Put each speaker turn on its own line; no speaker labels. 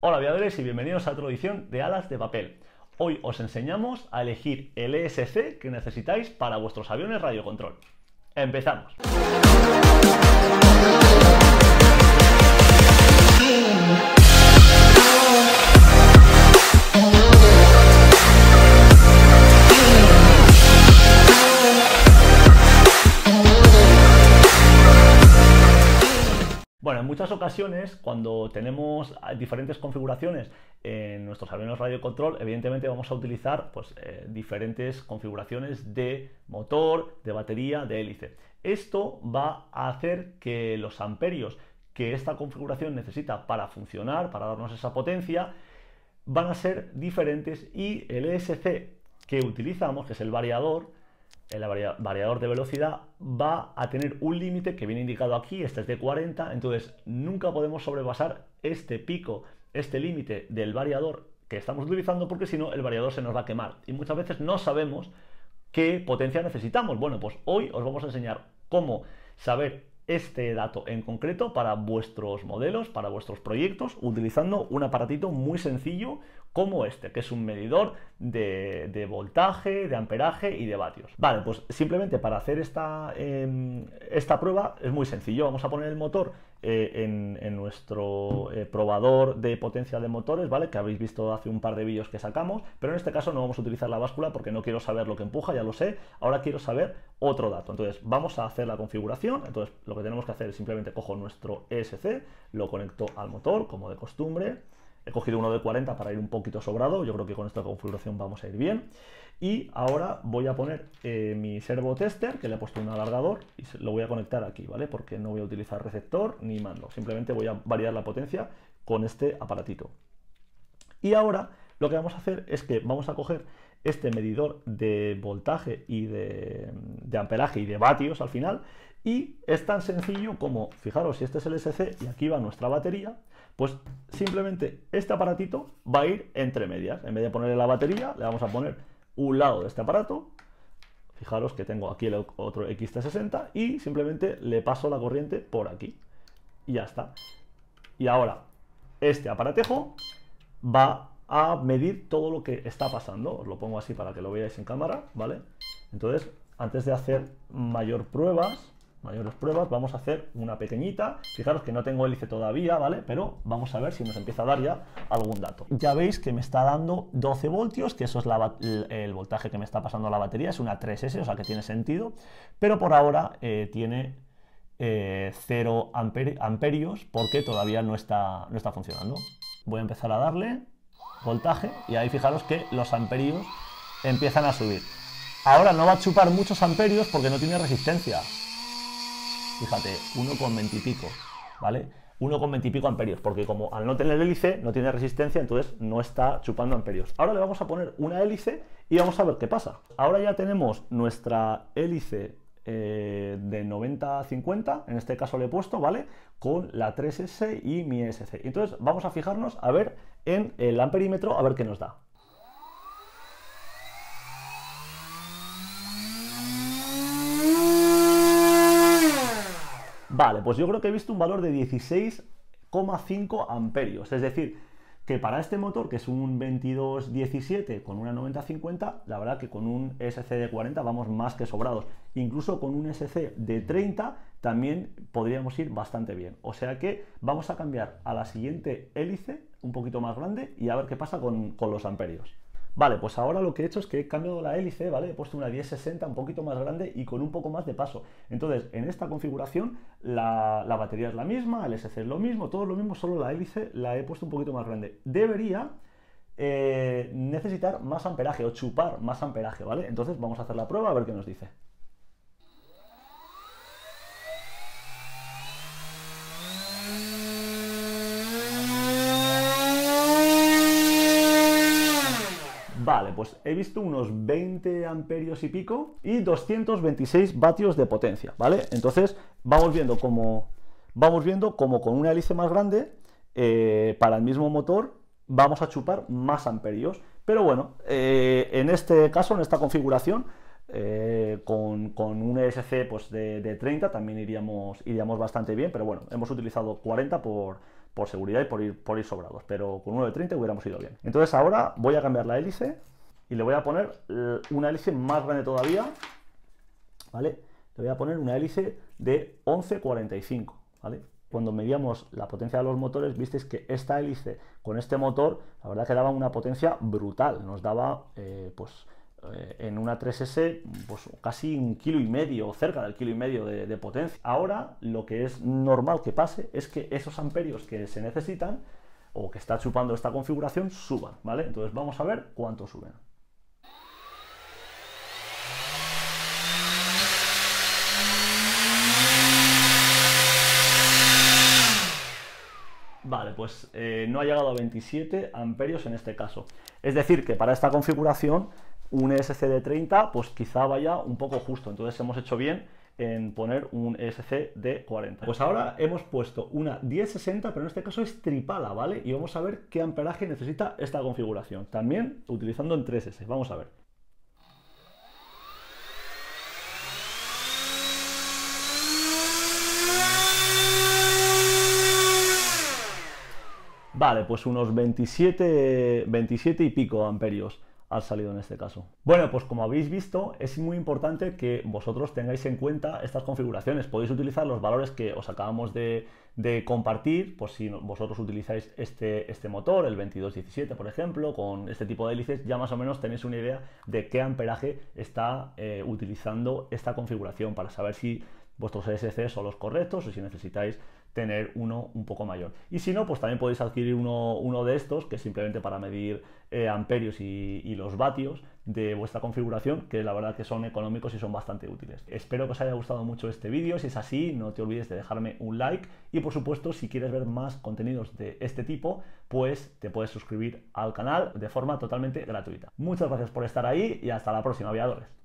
Hola aviadores y bienvenidos a otra edición de Alas de Papel. Hoy os enseñamos a elegir el ESC que necesitáis para vuestros aviones radiocontrol. ¡Empezamos! Bueno, en muchas ocasiones, cuando tenemos ah, diferentes configuraciones en nuestros aviones radio control, evidentemente vamos a utilizar pues, eh, diferentes configuraciones de motor, de batería, de hélice. Esto va a hacer que los amperios que esta configuración necesita para funcionar, para darnos esa potencia, van a ser diferentes y el ESC que utilizamos, que es el variador, el variador de velocidad va a tener un límite que viene indicado aquí, este es de 40, entonces nunca podemos sobrepasar este pico, este límite del variador que estamos utilizando porque si no el variador se nos va a quemar y muchas veces no sabemos qué potencia necesitamos. Bueno, pues hoy os vamos a enseñar cómo saber este dato en concreto para vuestros modelos, para vuestros proyectos, utilizando un aparatito muy sencillo como este, que es un medidor de, voltaje, de amperaje y de vatios. Vale, pues simplemente para hacer esta, em, esta prueba es muy sencillo. Vamos a poner el motor eh, en, nuestro eh, probador de potencia de motores, ¿vale? Que habéis visto hace un par de vídeos que sacamos, pero en este caso no vamos a utilizar la báscula porque no quiero saber lo que empuja, ya lo sé. Ahora quiero saber otro dato. Entonces vamos a hacer la configuración. Entonces lo que tenemos que hacer es simplemente cojo nuestro ESC, lo conecto al motor como de costumbre He cogido uno de 40 para ir un poquito sobrado. Yo creo que con esta configuración vamos a ir bien. Y ahora voy a poner eh, mi servo tester, que le he puesto un alargador, y lo voy a conectar aquí, ¿vale? Porque no voy a utilizar receptor ni mando. Simplemente voy a variar la potencia con este aparatito. Y ahora lo que vamos a hacer es que vamos a coger este medidor de voltaje y de, amperaje y de vatios al final. Y es tan sencillo como, fijaros, si este es el SC y aquí va nuestra batería, pues simplemente este aparatito va a ir entre medias. En vez de ponerle la batería, le vamos a poner un lado de este aparato. Fijaros que tengo aquí el otro XT60 y simplemente le paso la corriente por aquí. Y ya está. Y ahora, este aparatejo va a medir todo lo que está pasando. Os lo pongo así para que lo veáis en cámara, ¿vale? Entonces, antes de hacer mayor pruebas, mayores pruebas, vamos a hacer una pequeñita. Fijaros que no tengo hélice todavía, ¿vale? Pero vamos a ver si nos empieza a dar ya algún dato. Ya veis que me está dando 12 voltios, que eso es el, voltaje que me está pasando la batería. Es una 3S, o sea que tiene sentido. Pero por ahora eh, tiene 0 eh, amperios porque todavía no está, no está funcionando. Voy a empezar a darle voltaje y ahí fijaros que los amperios empiezan a subir. Ahora no va a chupar muchos amperios porque no tiene resistencia. Fíjate, 1,20 y pico, ¿vale? 1,20 y pico amperios, porque como al no tener hélice no tiene resistencia, entonces no está chupando amperios. Ahora le vamos a poner una hélice y vamos a ver qué pasa. Ahora ya tenemos nuestra hélice eh, de 90 a 50, en este caso le he puesto, ¿vale? Con la 3S y mi SC. Entonces vamos a fijarnos a ver en el amperímetro, a ver qué nos da. Vale, pues yo creo que he visto un valor de 16,5 amperios, es decir, que para este motor, que es un 2217 con una 9050, la verdad que con un SC de 40 vamos más que sobrados. Incluso con un SC de 30 también podríamos ir bastante bien. O sea que vamos a cambiar a la siguiente hélice, un poquito más grande, y a ver qué pasa con, con los amperios. Vale, pues ahora lo que he hecho es que he cambiado la hélice, ¿vale? He puesto una 1060 un poquito más grande y con un poco más de paso. Entonces, en esta configuración, la, batería es la misma, el SC es lo mismo, todo lo mismo, solo la hélice la he puesto un poquito más grande. Debería eh, necesitar más amperaje o chupar más amperaje, ¿vale? Entonces, vamos a hacer la prueba a ver qué nos dice. pues he visto unos 20 amperios y pico y 226 vatios de potencia, ¿vale? Entonces vamos viendo como vamos viendo como con una hélice más grande eh, para el mismo motor vamos a chupar más amperios. Pero bueno, eh, en este caso, en esta configuración, eh, con, un ESC pues, de, 30 también iríamos, iríamos bastante bien, pero bueno, hemos utilizado 40 por, por seguridad y por ir, por ir sobrados, pero con uno de 30 hubiéramos ido bien. Entonces ahora voy a cambiar la hélice y le voy a poner eh, una hélice más grande todavía, ¿vale? Le voy a poner una hélice de 1145, ¿vale? Cuando medíamos la potencia de los motores, visteis que esta hélice con este motor, la verdad que daba una potencia brutal. Nos daba, eh, pues, eh, en una 3S, pues, casi un kilo y medio, o cerca del kilo y medio de, de potencia. Ahora, lo que es normal que pase es que esos amperios que se necesitan o que está chupando esta configuración suban, ¿vale? Entonces vamos a ver cuánto suben. Vale, pues eh, no ha llegado a 27 amperios en este caso. Es decir, que para esta configuración un ESC de 30 pues quizá vaya un poco justo. Entonces hemos hecho bien en poner un ESC de 40. Pues ahora hemos puesto una 1060, pero en este caso es tripala, ¿vale? Y vamos a ver qué amperaje necesita esta configuración. También utilizando en 3S, vamos a ver. Vale, pues unos 27, 27 y pico amperios ha salido en este caso. Bueno, pues como habéis visto, es muy importante que vosotros tengáis en cuenta estas configuraciones. Podéis utilizar los valores que os acabamos de, compartir, por pues si vosotros utilizáis este, este motor, el 2217 por ejemplo, con este tipo de hélices, ya más o menos tenéis una idea de qué amperaje está eh, utilizando esta configuración para saber si vuestros SC son los correctos o si necesitáis tener uno un poco mayor. Y si no, pues también podéis adquirir uno, de estos, que es simplemente para medir eh, amperios y, y, los vatios de vuestra configuración, que la verdad que son económicos y son bastante útiles. Espero que os haya gustado mucho este vídeo, si es así, no te olvides de dejarme un like y por supuesto, si quieres ver más contenidos de este tipo, pues te puedes suscribir al canal de forma totalmente gratuita. Muchas gracias por estar ahí y hasta la próxima, aviadores.